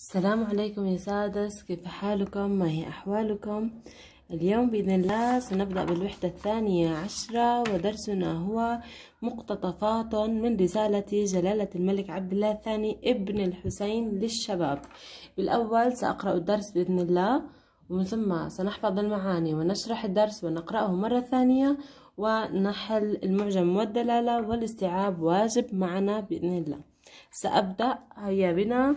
السلام عليكم يا سادس كيف حالكم ما هي أحوالكم اليوم بإذن الله سنبدأ بالوحدة الثانية عشرة ودرسنا هو مقتطفات من رسالة جلالة الملك عبد الله الثاني ابن الحسين للشباب بالأول سأقرأ الدرس بإذن الله ومن ثم سنحفظ المعاني ونشرح الدرس ونقرأه مرة ثانية ونحل المعجم والدلالة والاستيعاب واجب معنا بإذن الله سأبدأ هيا بنا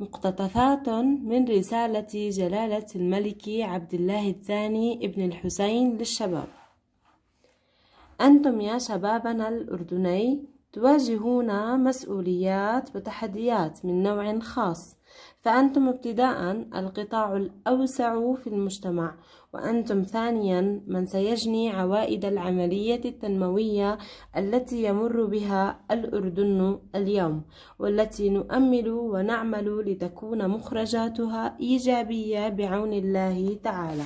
مقتطفات من رسالة جلالة الملك عبد الله الثاني ابن الحسين للشباب أنتم يا شبابنا الأردني تواجهون مسؤوليات وتحديات من نوع خاص فأنتم ابتداء القطاع الأوسع في المجتمع وأنتم ثانيا من سيجني عوائد العملية التنموية التي يمر بها الأردن اليوم والتي نؤمل ونعمل لتكون مخرجاتها إيجابية بعون الله تعالى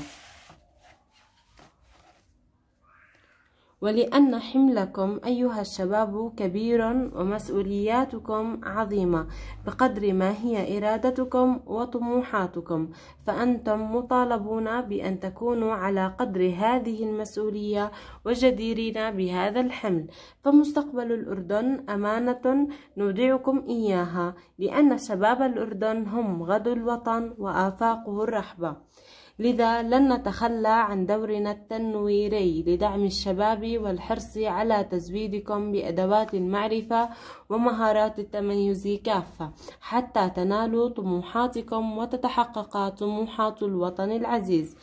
ولأن حملكم أيها الشباب كبير ومسؤولياتكم عظيمة بقدر ما هي إرادتكم وطموحاتكم فأنتم مطالبون بأن تكونوا على قدر هذه المسؤولية وجديرين بهذا الحمل فمستقبل الأردن أمانة نودعكم إياها لأن شباب الأردن هم غد الوطن وآفاقه الرحبة لذا لن نتخلى عن دورنا التنويري لدعم الشباب والحرص على تزويدكم بأدوات المعرفة ومهارات التميز كافة حتى تنالوا طموحاتكم وتتحقق طموحات الوطن العزيز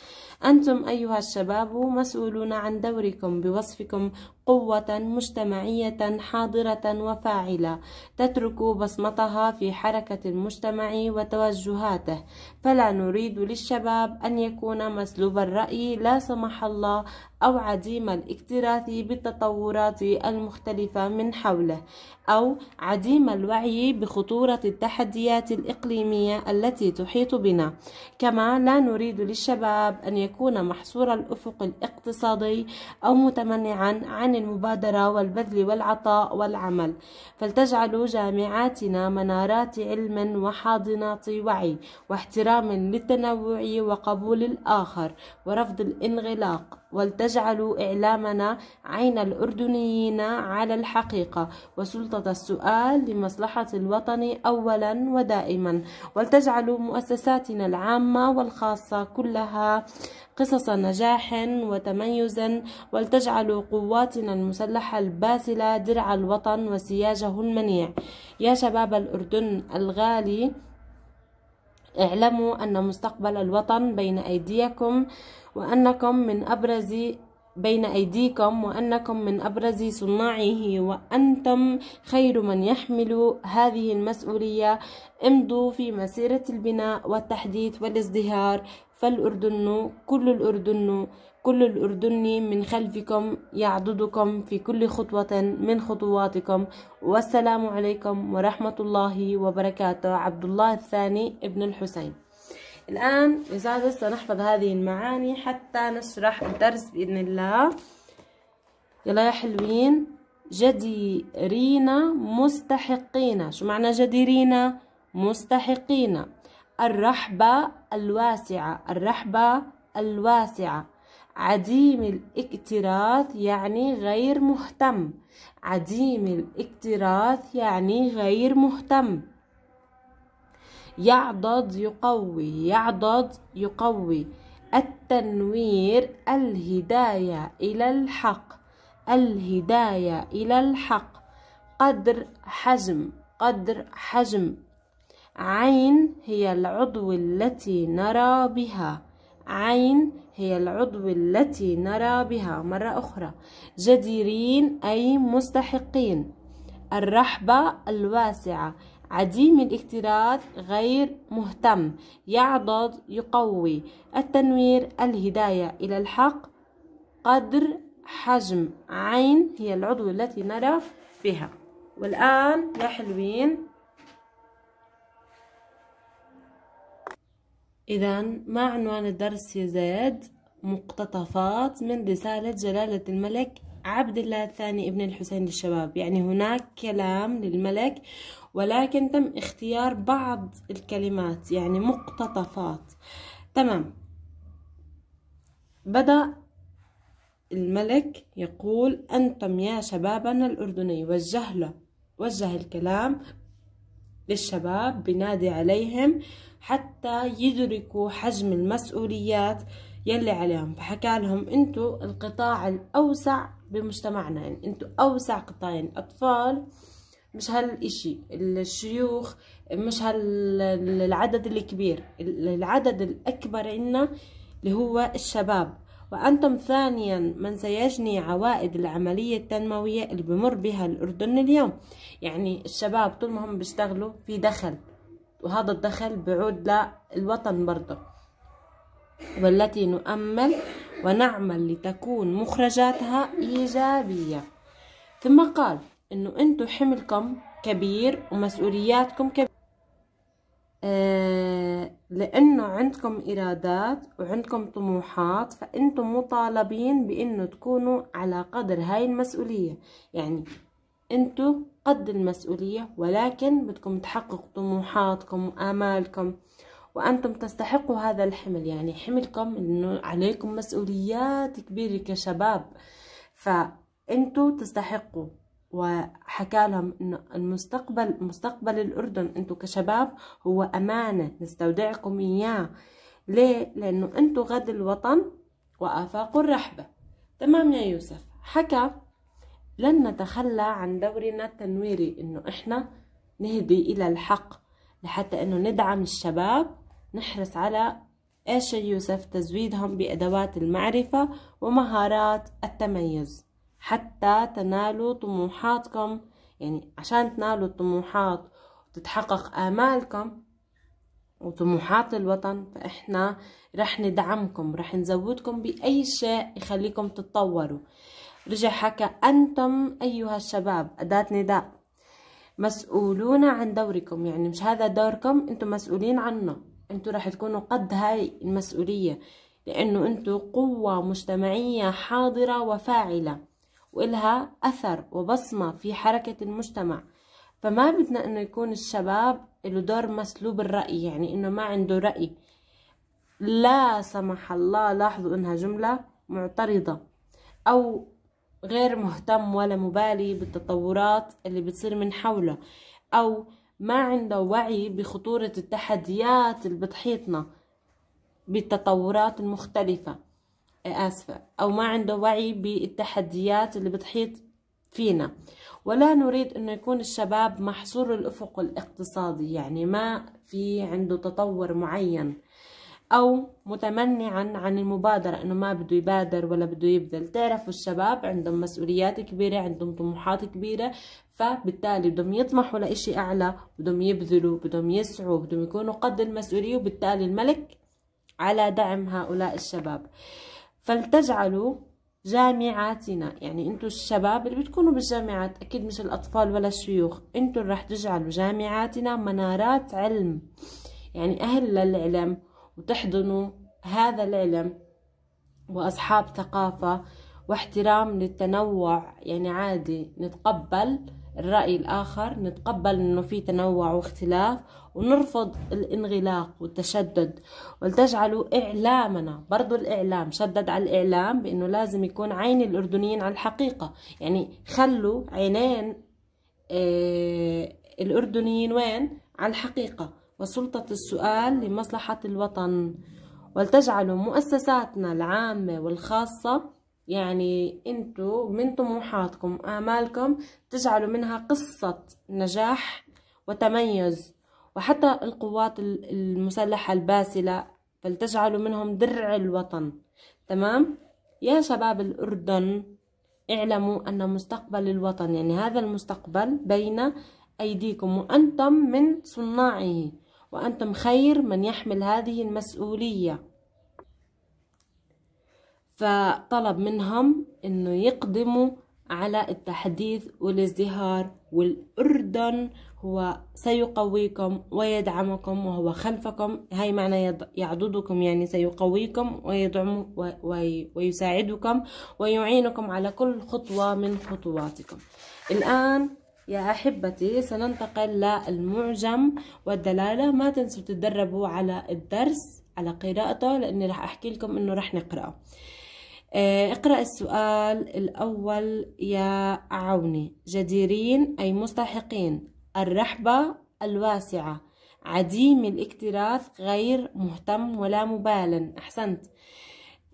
أنتم أيها الشباب مسؤولون عن دوركم بوصفكم قوة مجتمعية حاضرة وفاعلة تترك بصمتها في حركة المجتمع وتوجهاته فلا نريد للشباب أن يكون مسلوب الرأي لا سمح الله أو عديم الاكتراث بالتطورات المختلفة من حوله أو عديم الوعي بخطورة التحديات الإقليمية التي تحيط بنا كما لا نريد للشباب أن يكون محصور الأفق الاقتصادي أو متمنعا عن المبادرة والبذل والعطاء والعمل فلتجعل جامعاتنا منارات علم وحاضنات وعي واحترام للتنوع وقبول الآخر ورفض الانغلاق ولتجعلوا إعلامنا عين الأردنيين على الحقيقة وسلطة السؤال لمصلحة الوطن أولا ودائما ولتجعلوا مؤسساتنا العامة والخاصة كلها قصص نجاح وتميز ولتجعلوا قواتنا المسلحة الباسلة درع الوطن وسياجه المنيع يا شباب الأردن الغالي اعلموا أن مستقبل الوطن بين أيديكم وأنكم من أبرز بين أيديكم وأنكم من أبرز صناعه وأنتم خير من يحمل هذه المسؤولية امضوا في مسيرة البناء والتحديث والازدهار فالأردن كل الأردن كل الأردن من خلفكم يعضدكم في كل خطوة من خطواتكم والسلام عليكم ورحمة الله وبركاته عبد الله الثاني ابن الحسين الآن لذلك سنحفظ هذه المعاني حتى نشرح الدرس بإذن الله يلا يا حلوين جديرين مستحقين شو معنى جديرين مستحقين الرحبة الواسعة الرحبة الواسعة عديم الاكتراث يعني غير مهتم عديم الاكتراث يعني غير مهتم يعضد يقوي يعضد يقوي التنوير الهداية إلى الحق الهداية إلى الحق قدر حجم قدر حجم عين هي العضو التي نرى بها عين هي العضو التي نرى بها مرة أخرى جديرين أي مستحقين الرحبة الواسعة عديم الاكتراث غير مهتم يعضد يقوي التنوير الهداية إلى الحق قدر حجم عين هي العضو التي نرى بها والآن يا حلوين إذا ما عنوان الدرس يا زيد مقتطفات من رسالة جلالة الملك عبد الله الثاني ابن الحسين للشباب يعني هناك كلام للملك ولكن تم اختيار بعض الكلمات يعني مقتطفات تمام بدأ الملك يقول أنتم يا شبابنا الأردني وجه له وجه الكلام للشباب بنادي عليهم حتى يدركوا حجم المسؤوليات يلي عليهم فحكى لهم انتو القطاع الاوسع بمجتمعنا يعني انتو اوسع قطاعين اطفال مش هالإشي الشيوخ مش هالعدد الكبير العدد الأكبر عنا اللي هو الشباب وأنتم ثانيا من سيجني عوائد العملية التنموية اللي بمر بها الأردن اليوم يعني الشباب طول ما هم بيشتغلوا في دخل وهذا الدخل بعود للوطن برضه والتي نؤمل ونعمل لتكون مخرجاتها إيجابية ثم قال إنه أنتو حملكم كبير ومسؤولياتكم كبير آه لأنه عندكم إرادات وعندكم طموحات فأنتم مطالبين بأنه تكونوا على قدر هاي المسؤولية يعني أنتم قد المسؤولية ولكن بدكم تحققوا طموحاتكم وآمالكم وأنتم تستحقوا هذا الحمل يعني حملكم إنه عليكم مسؤوليات كبيرة كشباب فأنتوا تستحقوا وحكى لهم إنه المستقبل مستقبل الأردن أنتوا كشباب هو أمانة نستودعكم إياه ليه؟ لأنه أنتوا غد الوطن وآفاق الرحبة تمام يا يوسف حكى لن نتخلى عن دورنا التنويري انه احنا نهدي الى الحق لحتى انه ندعم الشباب نحرص على ايش يوسف تزويدهم بادوات المعرفة ومهارات التميز حتى تنالوا طموحاتكم يعني عشان تنالوا الطموحات وتتحقق آمالكم وطموحات الوطن فإحنا رح ندعمكم رح نزودكم بأي شيء يخليكم تتطوروا رجع حكى أنتم أيها الشباب أداة نداء مسؤولون عن دوركم يعني مش هذا دوركم أنتم مسؤولين عنه أنتم راح تكونوا قد هاي المسؤولية لأنه أنتم قوة مجتمعية حاضرة وفاعلة وإلها أثر وبصمة في حركة المجتمع فما بدنا أنه يكون الشباب له دور مسلوب الرأي يعني أنه ما عنده رأي لا سمح الله لاحظوا أنها جملة معترضة أو غير مهتم ولا مبالي بالتطورات اللي بتصير من حوله أو ما عنده وعي بخطورة التحديات اللي بتحيطنا بالتطورات المختلفة آسفة أو ما عنده وعي بالتحديات اللي بتحيط فينا ولا نريد أنه يكون الشباب محصور الأفق الاقتصادي يعني ما في عنده تطور معين أو متمنعا عن المبادرة إنه ما بده يبادر ولا بده يبذل تعرفوا الشباب عندهم مسؤوليات كبيرة عندهم طموحات كبيرة فبالتالي بدهم يطمحوا لإشي أعلى بدهم يبذلوا بدهم يسعوا بدهم يكونوا قد المسؤولية وبالتالي الملك على دعم هؤلاء الشباب فلتجعلوا جامعاتنا يعني انتو الشباب اللي بتكونوا بالجامعات اكيد مش الاطفال ولا الشيوخ انتو رح تجعلوا جامعاتنا منارات علم يعني اهل للعلم وتحضنوا هذا العلم وأصحاب ثقافة واحترام للتنوع يعني عادي نتقبل الرأي الآخر نتقبل أنه في تنوع واختلاف ونرفض الانغلاق والتشدد ولتجعلوا إعلامنا برضو الإعلام شدد على الإعلام بأنه لازم يكون عين الأردنيين على الحقيقة يعني خلوا عينين آه الأردنيين وين على الحقيقة وسلطة السؤال لمصلحة الوطن ولتجعلوا مؤسساتنا العامة والخاصة يعني انتو من طموحاتكم آمالكم تجعلوا منها قصة نجاح وتميز وحتى القوات المسلحة الباسلة فلتجعلوا منهم درع الوطن تمام يا شباب الأردن اعلموا أن مستقبل الوطن يعني هذا المستقبل بين أيديكم وأنتم من صناعه وأنتم خير من يحمل هذه المسؤولية فطلب منهم أنه يقدموا على التحديث والازدهار والأردن هو سيقويكم ويدعمكم وهو خلفكم هاي معنى يعضدكم يعني سيقويكم ويدعم ويساعدكم ويعينكم على كل خطوة من خطواتكم الآن يا أحبتي سننتقل للمعجم والدلالة ما تنسوا تتدربوا على الدرس على قراءته لأني رح أحكي لكم أنه رح نقرأه آه، اقرأ السؤال الأول يا عوني جديرين أي مستحقين الرحبة الواسعة عديم الاكتراث غير مهتم ولا مبال أحسنت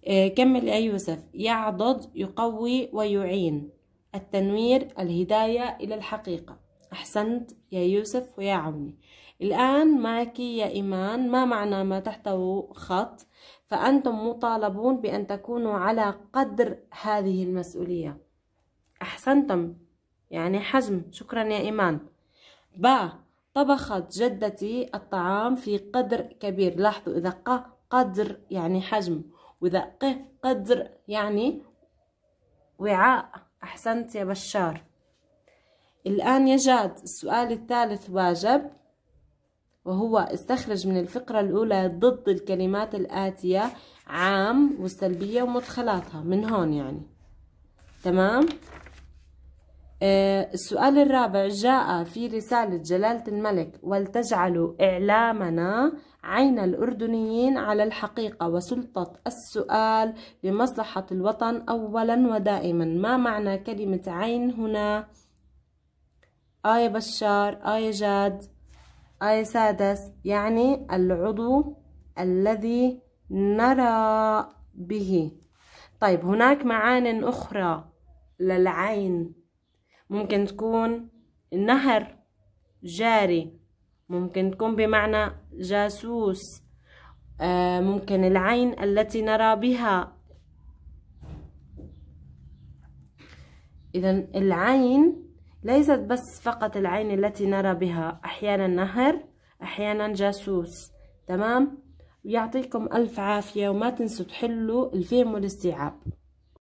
آه، كمل يا يوسف يعضد يقوي ويعين التنوير الهداية إلى الحقيقة أحسنت يا يوسف ويا عوني الآن معك يا إيمان ما معنى ما تحتوي خط فأنتم مطالبون بأن تكونوا على قدر هذه المسؤولية أحسنتم يعني حجم شكرا يا إيمان با طبخت جدتي الطعام في قدر كبير لاحظوا إذا ق قدر يعني حجم وإذا ق قدر يعني وعاء أحسنت يا بشار الآن يجاد السؤال الثالث واجب وهو استخرج من الفقرة الأولى ضد الكلمات الآتية عام والسلبية ومدخلاتها من هون يعني تمام آه، السؤال الرابع جاء في رسالة جلالة الملك ولتجعلوا إعلامنا عين الأردنيين على الحقيقة وسلطة السؤال لمصلحة الوطن أولا ودائما ما معنى كلمة عين هنا آية بشار آية جاد آية سادس يعني العضو الذي نرى به طيب هناك معان أخرى للعين ممكن تكون النهر جاري ممكن تكون بمعنى جاسوس آه، ممكن العين التي نرى بها إذا العين ليست بس فقط العين التي نرى بها أحيانا نهر أحيانا جاسوس تمام يعطيكم ألف عافية وما تنسوا تحلوا الفهم والاستيعاب